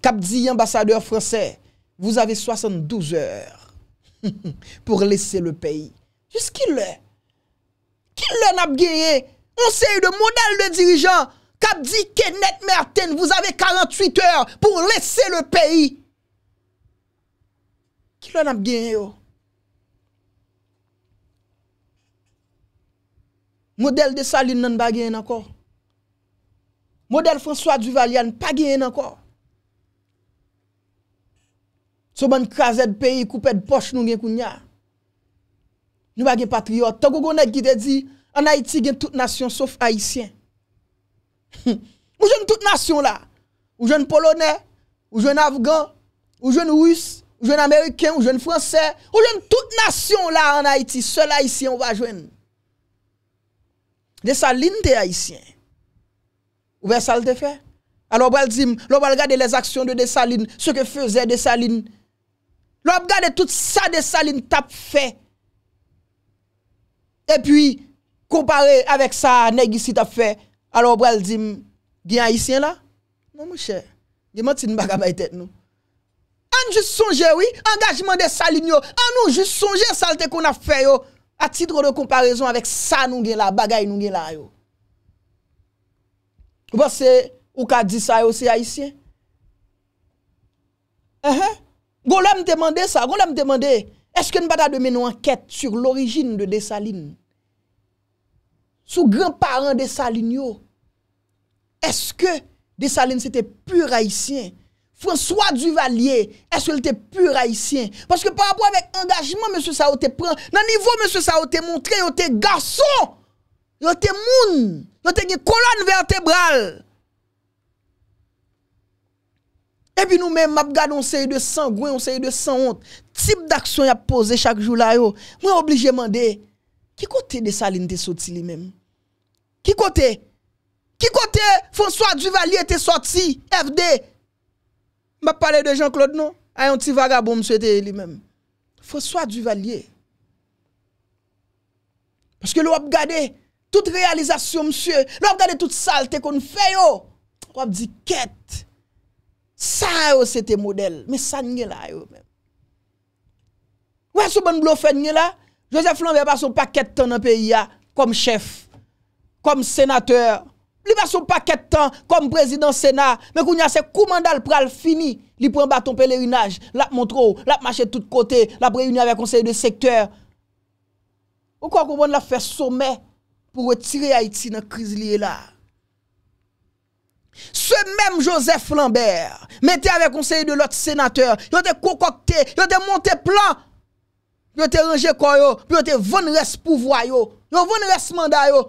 Kap di ambasadeur franse, vous ave 72 heure pou lese le peyi. Jis ki le, ki le nab genye, on se y de model de dirijan. Kap di Kenneth Merton, vous ave 48 heure pou lese le peyi. Modèl de Saline nan bagè nan ko Modèl François Duvalian Pagè nan ko So ban krasèd peyi Koupèd poch nou gen koun ya Nou bagè patriot Togo gounèk ki te di An Haiti gen tout nation sauf haïtien Mou [LAUGHS] jèn tout nation la Mou jèn polonè Mou jèn afgan Mou jèn ouïs ou jwen Ameriken, ou jwen Fransè, ou jwen tout nasyon la an Haiti, se la Haitien ou wajwen. Desaline te Haitien. Ouwe sal te fe? Alo wabal zim, lo wabal gade les aksyon de Desaline, se ke feze Desaline. Lo wab gade tout sa Desaline tap fe. E pi, kompare avek sa negi si tap fe, alo wabal zim, gen Haitien la? Mwen non, mouche, gen mwen ti mbaka bay tet nou. An nou jis sonje, oui, engagement de salin yo, an nou jis sonje salte kon a fe yo, a titre de komparison avèk sa nou gen la, bagay nou gen la yo. Ou pa se, ou ka di sa yo se haisyen? Ehe, uh-huh. goun la m temande sa, goun la m temande, eske nou bata de men ou anket sur l'origine de desaline? Sou granparen desaline yo, eske desaline se te pur haisyen? E, François Duvalier Est-ce que il était pur haïtien Parce que par rapport avec engagement Monsieur ça a été pris Dans le niveau monsieur ça a été montré Il était garçon Il était moun Il était colonne vertebrale Et puis nous-mêmes On s'est eu de sangouin On s'est eu de sang honte Type d'action a posé chaque jour là Moi obligez m'en dire Qui cote de ça l'été saut-il Qui cote François Duvalier était saut-il FD FD Mbap pale de Jean-Claude, nou? A yon ti vagabou mswe te li men. Foswa du valye. Peske lou ap gade, tout realizasyon mswe, lou ap gade tout salte kon fe yo, lou ap di ket. Sa yo se te model, me sa nye la yo men. Wè sou bon blou fe nye la? Joseph Flanvey pa sou pa ket ton an pe ya, kom chef, kom senateur, Li mwen sou pa ket tan kom prezident sena, men koun yase kouman dal pral fini, li pran baton pelerinaj, lap montrou, lap mache tout kote, lap preyouni avè konsey de sektèr. Ou kwa kouman la fè somè pou retire Haiti nan kriz liye la. Se menm Joseph Lambert, mette avè konsey de lot senatèr, yote koukokte, yote monte plan, yote ranger kouyo, yote ven res pou voyo, yote ven res manda yo,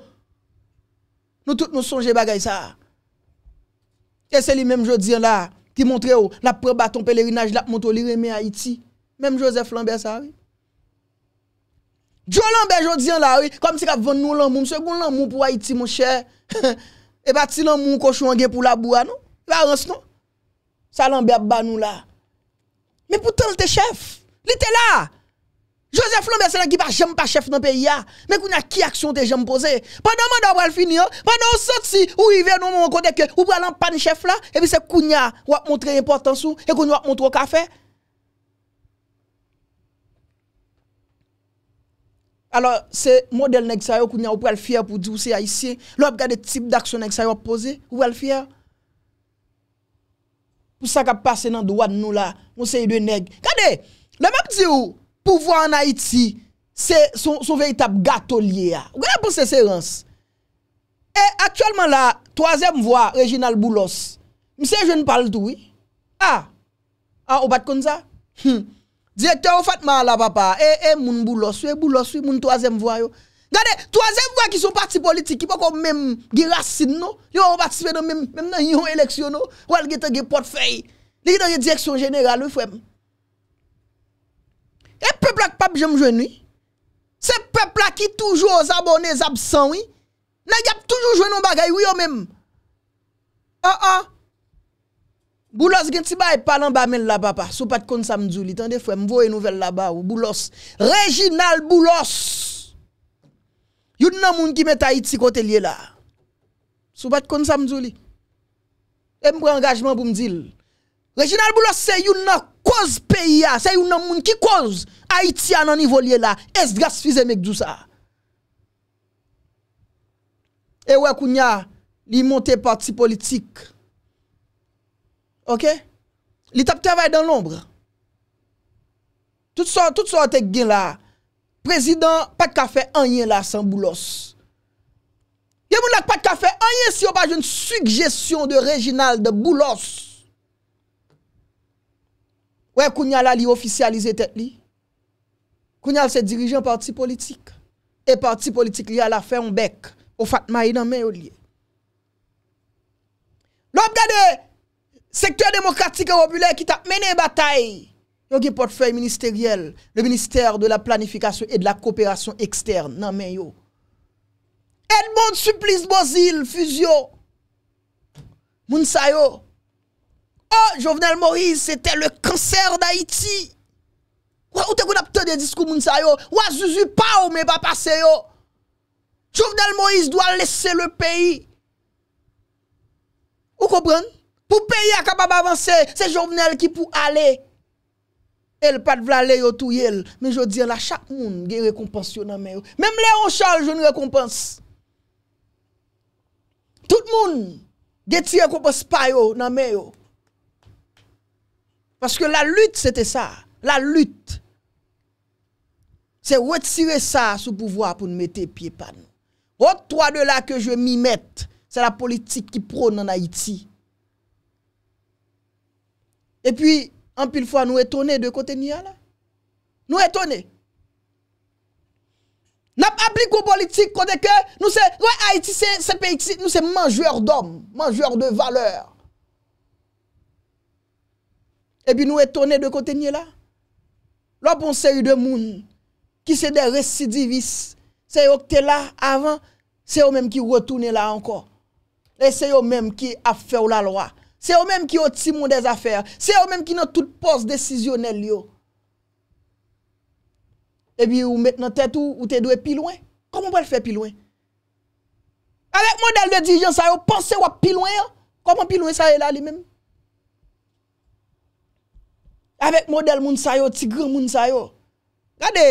Nou tout nou sonje bagay sa. E se li menm jodi oh, an la, ki montre ou, [LAUGHS] la pre baton pelerinaj lap monto li reme Haiti. Menm Josef lanbe sa, oui. Djo lanbe jodi an la, oui, kom si kap ven nou lanmou, mse goun lanmou pou Haiti, mouche. E bat si lanmou koshou an gen pou la boua, nou. La ans, nou. Sa lanbe ap banou la. Menm poutan lte chef. Lite la. La. Josef Lombe se la ki pa jem pa chef nan pe ya, men kou ni a ki aksyon te jem pose, pa nan man nan wale fini an, pa nan ou sot si, ou i ven nou mwen kote ke, ou wale an pan chef la, epi se kou ni a wap montre importans ou, e kou ni wap montre wak a fe. Alors se model neg sa yo kou ni a wap wale fiyer pou di ou se a isi, lop gade tip d'aksyon neg sa yo wap pose, wale fiyer. Pou sa ka pase nan do wad nou la, moun se yi de neg. Kade, ne mak di ou, Pouvoi an Haiti, se son veytap gato liye ya. Gade pou se serans. E, aktualman la, toazem vwa, Reginald Boulos. Mise, jwen pal do we? Ha? Ha, obat ah! ah, konza? Hmm. Direktyon ou fatman la, papa. E, e, moun Boulos, we Boulos, we moun toazem vwa yo. Gade, toazem vwa ki son parti politik, ki pou kon menm ge rassin nou. Yon ou batispe nou menm, menm nan yon eleksyon nou. Wal ge te ge pot fey. Le ge ton je direksyon general, we fwem. E pepla ki pap jèm jwen nou? Se pepla ki toujou os abone zapsan ou? Nagy ap toujou jwen nou bagay ou yo mèm? Ha ah, ah. ha! Boulos gen tiba e palan ba mèl la bapa. Sou pat kon sa mdjou li. Tande fwe mvo e nouvel la bapa ou. Boulos. Reginal Boulos! Yon nan moun ki mè ta iti kote liye la. Sou pat kon sa mdjou li. E Mbre angajman pou mdjil. Mbre angajman pou mdjil. Reginald Boulos se yon nan koz peyi ya. Se yon nan moun ki koz. Haitian nan nivolye la. Es gas fizemek dousa. E wakoun ya li monte parti politik. Ok? Li tap travay dan lombre. Tout so an tek gen la. Prezident pa kafe anyen la san Boulos. Gen moun la pa kafe anyen si yo baje un sugesyon de Reginald Boulos. Ouè Kounal a li ofisyalize tet li? Kounal se dirije an parti politik. E parti politik li a la fey an bek. Ou fatma yi nan men yo li. Lop gade! Sektor demokratik e wopule kita mene batay! Yon ki potfey ministeriyel. Le minister de la planifikasyon e de la kooperasyon ekstern nan men yo. Edmond suplis bozil! Fusyo! Moun sayo! Ah, Jovenel Moïse, c'était le cancer d'Haïti. Ou te qu'on a des discours moun sa yo, ou Zuzu pa ou oh, mais pa passé yo. Jovenel Moïse doit laisser le pays. Ou comprenez Pour pays à capable c'est Jovenel qui pour aller. Elle pas de le yo tout yel, mais je dis là chaque monde une récompense yo. Même Léon Charles une récompense. Tout le monde une récompense pa yo nan yo. Parce que la lutte, c'était ça. La lutte. C'est retirer ça sous pouvoir pour nous mettre pied par nous. Autre toi de là que je m'y mette, c'est la politique qui prône en Haïti. Et puis, en pile fois, nous étonnés de côté de là. Nous étonnés. Nous appliquons politique côté que nous c'est ouais, Haïti c'est pays nous c'est mangeurs d'hommes, mangeurs de valeurs. Ebi nou e tonne de kote nye la? Lwa ponsen yu de moun Ki se de residi vis Se yo kte la avan Se yo menm ki rotounen la anko Le se yo menm ki afe ou la lwa Se yo menm ki oti moun des afer Se yo menm ki nan tout post Desisyonel yo Ebi ou met nan tet ou Ou te dwe pi lwen Koman pou el fe pi lwen? Awek model de dirijan sa yo Ponsen wap pi lwen Koman pi lwen sa yo la li menm? Avèk model moun sayo, tigre moun sayo. Rade,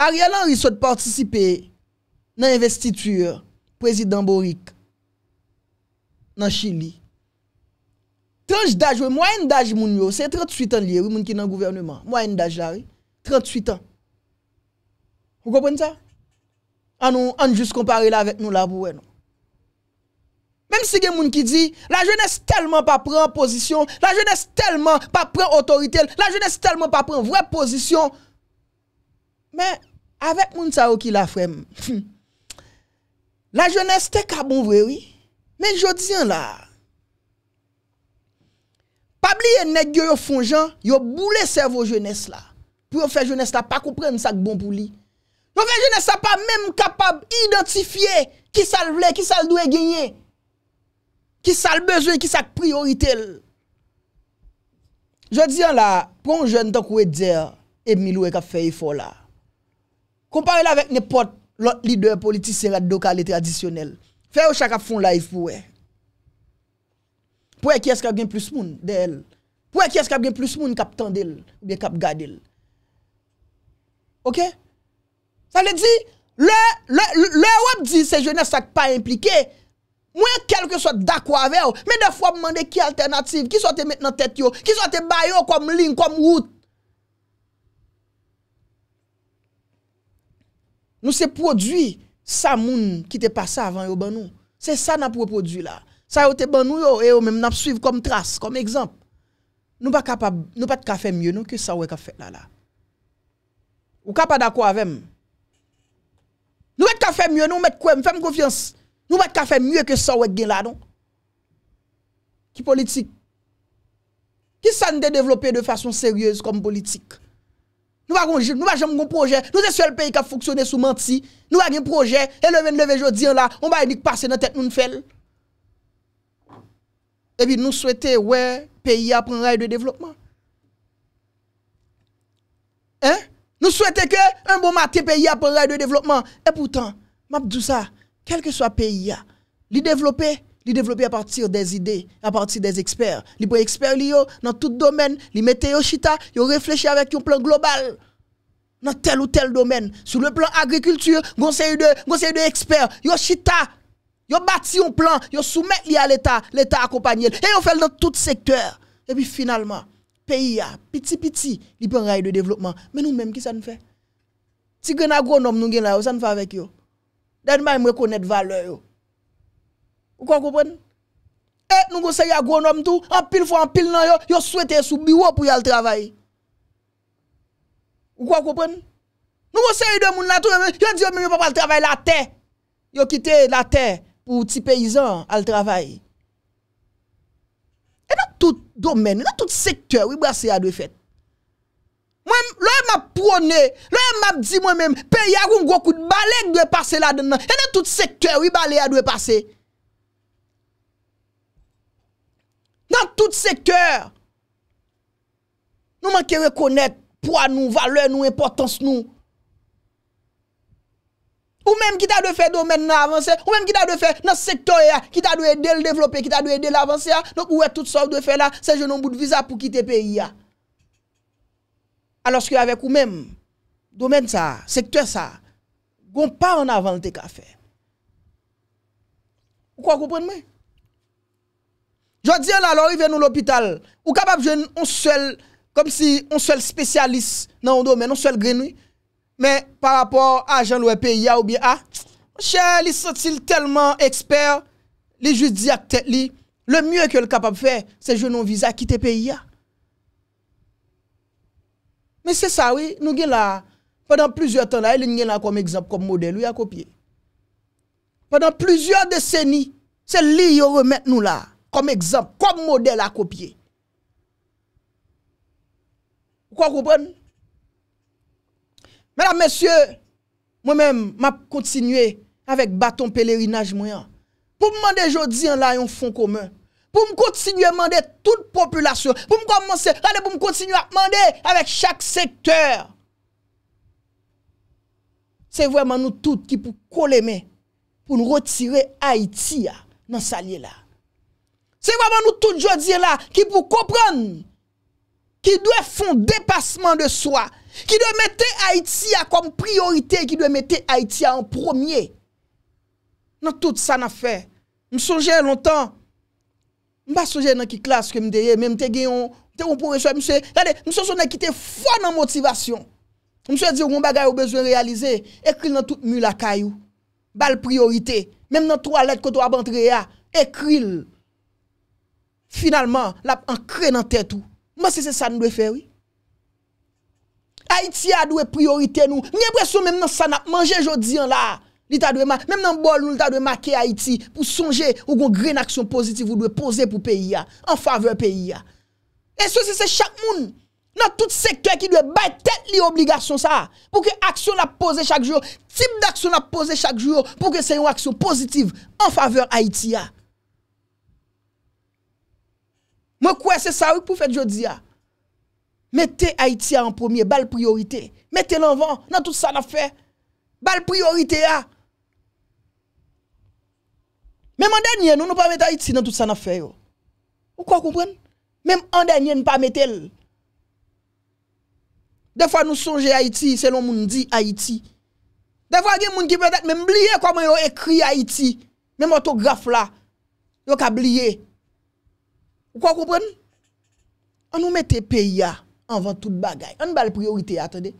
a rè lan rè sou te partisipe nan investiture prezident borik nan Chili. Tranche daj wè, mwen daj moun yo, se 38 an lè, wè moun ki nan gouvernement. Mwen daj la wè, 38 an. Ou kopwen sa? An nou an jous kompare la avèk nou la wè nou. Même si y a qui dit, la jeunesse tellement pas prend position, la jeunesse tellement pas prend autorité, la jeunesse tellement pas prend vraie position. Mais avec moun sa qui la frem, hmm, la jeunesse est ka bon vrai, oui. Mais je dis là, pas oublier nèg yo font gens, yo boule cerveau jeunesse là. Pour faire jeunesse là pas comprendre ça bon pour lui. Yo fait jeunesse pas même capable d'identifier qui ça veut, qui ça doit gagner. Ki sal bezwe, ki sak priorite el. Je diyan la, pron jen ton kou e djer, e mi lou e kap fe yifo la. Kompare la vek ne pot, lot lider politis, se rad do kal le tradisyonel. Fe ou chak ap fon la yifo we. Pou e, e. ki esk ap gen plus moun de el. Pou e ki esk ap gen plus moun kap tan del, be kap ga del. Ok? Sa le di, le wap di, se jen a sak pa implike, se jen a sak pa implike, Mwen kel ke sot dakwa ave yo, men defwa mwende ki alternatif, ki sot te met nan tet yo, ki sot te bay yo kom lin, kom wout. Nou se prodwi sa moun ki te pasa avan yo ban nou. Se sa nan pou prodwi la. Sa yo te ban nou yo, e yo men nan psuiv kom tras, kom ekzamp. Nou pa kapab, nou pa te kafe mwen yo, nou ki sa wè kafe la la. Ou ka pa dakwa avem. Nou wè te kafe mwen yo, nou met kwen, mwen fèm konfiansi. Nou non? va e ka fe mye ke sa ou e gen la don. Ki politik. Ki san de devlope de fasyon seryez kom politik. Nou va jom goun proje. Nou se sel peyi ka foksyone sou manti. Nou va gen proje. E leven leve jodi an la. On ba yon dik pase nan tek nou n fel. Ebi nou swete we peyi apen ray de devlopman. Eh? Nou swete ke un bon mati peyi apen ray de devlopman. E poutan, mabdousa. quel que soit le pays, il développer, les développer à partir des idées, à partir des experts. Les experts dans tout domaine, les mettez au chita, avec un plan global dans tel ou tel domaine. Sur le plan agriculture, conseil de conseil de experts, yo chita, yo bâti un plan, yo soumet à l'État, l'État accompagné et on fait dans tout secteur. Et puis finalement, pays petit petit, il prend rail de développement, mais nous mêmes qui ça nous fait? Si un agronome nous là, ça nous fait avec vous. Dan ma yon mrekonet vale yon. Ou kon koupen? E, eh, nou go se yon yon goun om tou, an pil fwa an pil nan yon, yon souwete sou biwo pou yon al travay. Ou kon koupen? Nou go se yon yon moun la tou, yon diyo mwen yon pa pa al travay la te, yon kite la te, pou ti peyizan al travay. E nan tout domen, nan tout sektor, wibwa se yadwe fet. Loè m ap prone, loè m ap di mwen mèm, peyi akoun gwo kout, balèk dwe pase la dè nan, e nan tout sektò, wè balèk dwe pase. Nan tout sektò, nou man kè wè konè pwa nou, valè nou, importans nou. Ou mèm ki ta dwe fè domè nan avansè, ou mèm ki ta dwe fè nan sektò ya, ki ta dwe dè lè devlopè, ki ta dwe dè lè avansè ya, nou wè tout sektò dwe fè la, se jè nan bout viza pou kite peyi ya. alos ki avek ou men, domen sa, sektwen sa, goun pa an avante ka fe. Ou kwa koupren men? Jodi an alo, ou ven nou l'opital, ou kapap jen, on sel, kom si, on sel spesyalis nan ou domen, on sel greni, men, pa rapor a jen lou e peyi a ou bi a, chen, li sotil telman eksper, li juz di ak tek li, le mye ke l kapap fe, se jen nou viza ki te peyi a. Men se sa we nou gen la Pendan plusieurs temps la El nye la kom ekzamp kom model ou ya kopye Pendan plusieurs decenies Se li yo remet nou la Kom ekzamp kom model akopye Mwen kon koupon Men a mesye Mwen men m ap kontinye Avek baton pelerinaj mwen Pou mwen dejo di an la yon fon komen pou m kontinye mande tout populasyon, pou m komanse, ale pou m kontinye mande avèk chak sektèr. Se vwèman nou tout ki pou koleme, pou nou retire Haitia nan salye la. Se vwèman nou tout jodi la, ki pou kompran, ki dwe fon depasman de swa, ki dwe mette Haitia kom priorite, ki dwe mette Haitia an promye. Nan tout sa na fè, m souje lontan, Mba souje nan ki klas ke mdeye, mbe mte genyon, mte yon pou resoy, mse, lade, mse sou nan ki te fwa nan motivasyon. Mse diyon, mba gaya ou bezwen realize, ekril nan tout mou la kayou. Bal priorite, mbe mnen tro alet koto aban treya, ekril. Finalman, lap an kre nan tetou. Mba se se sa nou dwe fe, oui? Haitia dwe priorite nou, mbe mwen sou mbe mnen sana, manje jodi an la. Mèm nan bol nou lita dwe make Haiti pou sonje ou gon gre n aksyon pozitiv ou dwe pose pou peyi ya en faveur peyi ya E sou si se chak moun nan tout seke ki dwe bay tet li obligasyon sa pou ke aksyon la pose chak jyo tip d'aksyon la pose chak jyo pou ke se yon aksyon pozitiv en faveur Haiti ya Mwen kwe se sa wik pou fet jodi ya Mete Haiti ya an pwomye Bal priorite Mete l'anvan nan tout sa la fe Bal priorite ya Mem an denyen ou nou pamete Haiti nan tout san afe yo. Ou kwa koupren? Mem an denyen pamete el. Defwa nou sonje Haiti, selon moun di Haiti. Defwa gen moun ki petat mem bliye kwa moun yo ekri Haiti. Mem otograf la, yo ka bliye. Ou kwa koupren? An nou mette peya anvan tout bagay. An bal priorite atodey.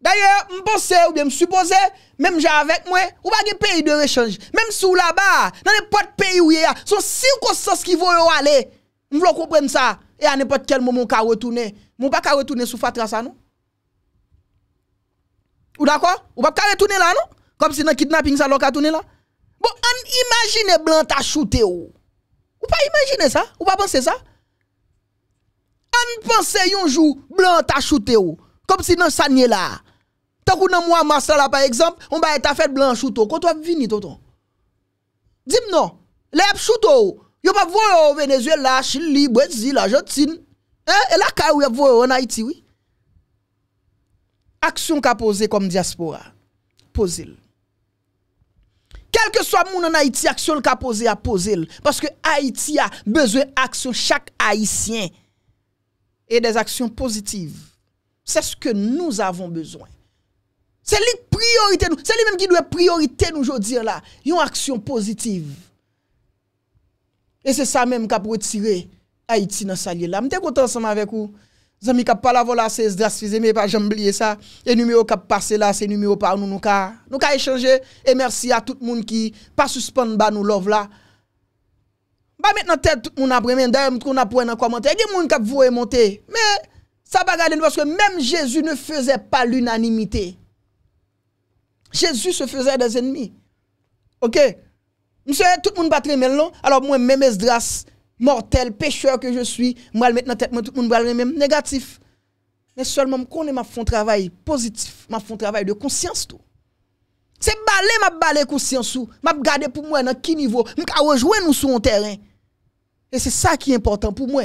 Danyè, mponsè ou bè msupose, mèm jè avèk mwen, ou ba gen peyi de rechange. Mèm sou la ba, nan e pot peyi ou ye ya, son si ou konsos ki vò yo ale, mvlo kompren sa, e an e pot kel momon kawetounè. Mwou pa kawetounè sou fatra sa nou? Ou dako? Ou pa kawetounè la nou? Kom si nan kidnapping sa loka tonè la? Bon, an imagine blan ta choute ou. Ou pa imagine sa? Ou pa ponsè sa? An ponsè yonjou blan ta choute ou. Kom si nan sanye la. Yonkou nan mwa masla la pa ekzamp, on ba etafet blan choutou. Koutou ap vini, tonton. Dim non. Le ap choutou. Yon pa vwe venezuel la, chili, brezi, lajotin. E la ka wye vwe wye en Haiti, wye. Aksyon ka pose kom diaspora. Pose l. Kelke swa moun en Haiti, aksyon ka pose a pose l. Paske Haiti a bezwe aksyon. Chak Haitien e des aksyon pozitiv. Se skou nou avon bezwen. C'est lui priorité C'est lui même qui doit priorité nous aujourd'hui là. Une action positive. Et c'est ça même qui a retiré Haïti dans sa Je suis content ensemble avec vous. amis qui parlé là, c'est Zdras mais pas oublié ça. Et numéro qui passé là c'est numéro par nous nous ka nous échanger et merci à tout le monde qui pas suspendre ba nous love là. Bah maintenant tête tout le monde après d'ailleurs qu'on a point un commentaire. Il y a monde qui voué monter mais ça va regarder parce que même Jésus ne faisait pas l'unanimité. Jésus se faisait des ennemis. Ok? Monsieur, tout le monde bat Alors, moi, même esdras, mortel, pécheur que je suis, moi, maintenant, tout le monde même négatif. Mais seulement, je connais ma fond travail positif, ma fond travail de conscience, tout. C'est balé, ma balé conscience, ou, ma pour moi, dans quel niveau, je rejoindre nous sur un terrain. Et c'est ça qui est important pour moi.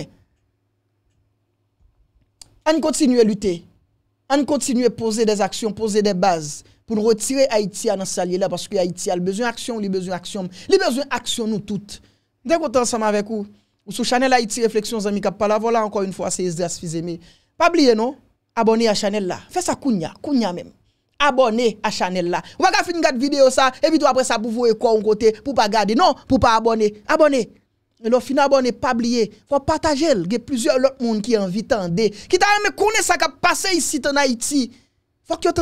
On continue à lutter. On continue à poser des actions, poser des bases pour retirer Haïti dans ce là parce que Haïti a besoin d'action, il a besoin d'action, il a besoin d'action nous toutes. Dès qu'on ensemble avec vous, ou sur Chanel Haïti Réflexions Amis Cap la voilà encore une fois c'est Esdras Fizemi. Pas oublier non, abonnez à Chanel là. Fais ça kounya, kounya même. Abonnez à Chanel là. Ou pas finir gade vidéo ça et puis après ça pour vous quoi un côté pour pas garder non, pour pas abonner. Abonnez. Et le final abonné pas oublier, faut partager, il y a plusieurs autres monde qui invitent de. qui t'a même connaître ça qui a passé ici en Haïti. Faut que tu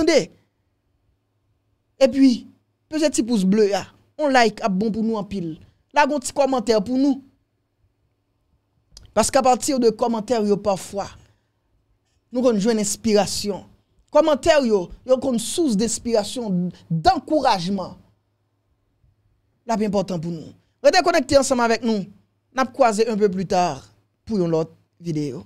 E pi, pese ti pouz ble ya, on like ap bon pou nou an pil. La goun ti komentèr pou nou. Paske a partir de komentèr yo pafwa, nou goun jwen espirasyon. Komentèr yo, yo goun sous d'espirasyon, d'ankourajman. La bi important pou nou. Rete konekte ansama vek nou, nap kwaze un peu plu tar, pou yon lot videyo.